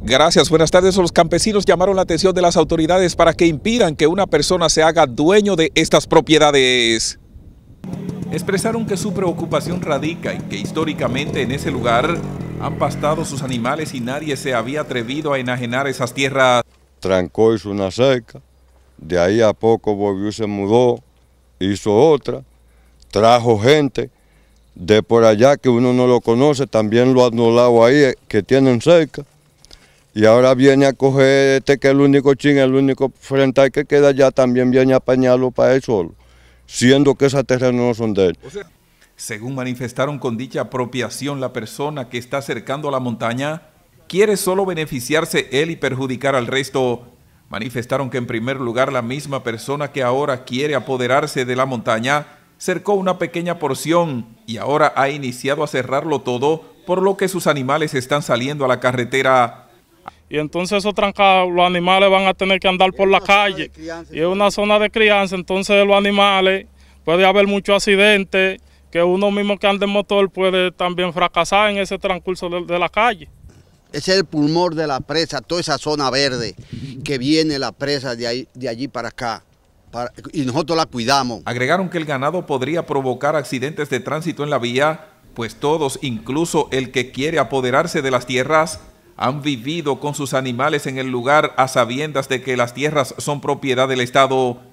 Gracias, buenas tardes. Los campesinos llamaron la atención de las autoridades para que impidan que una persona se haga dueño de estas propiedades. Expresaron que su preocupación radica en que históricamente en ese lugar han pastado sus animales y nadie se había atrevido a enajenar esas tierras. Trancó hizo una cerca, de ahí a poco volvió se mudó, hizo otra, trajo gente de por allá que uno no lo conoce, también lo han anulado ahí, eh, que tienen cerca. Y ahora viene a coger este que es el único chin, el único frontal que queda ya también viene a apañarlo para él solo, siendo que esas terrenos no son de él. Según manifestaron con dicha apropiación, la persona que está acercando a la montaña quiere solo beneficiarse él y perjudicar al resto. Manifestaron que en primer lugar la misma persona que ahora quiere apoderarse de la montaña cercó una pequeña porción y ahora ha iniciado a cerrarlo todo, por lo que sus animales están saliendo a la carretera y entonces esos tranca, los animales van a tener que andar por la calle. y es una zona de crianza, entonces los animales, puede haber muchos accidentes, que uno mismo que anda en motor puede también fracasar en ese transcurso de, la calle. Ese es el pulmón de la presa, toda esa zona verde que viene la presa de, de allí para acá. y nosotros la cuidamos. Agregaron que el ganado podría provocar accidentes de tránsito en la vía, pues todos, incluso el que quiere apoderarse de las tierras, han vivido con sus animales en el lugar a sabiendas de que las tierras son propiedad del Estado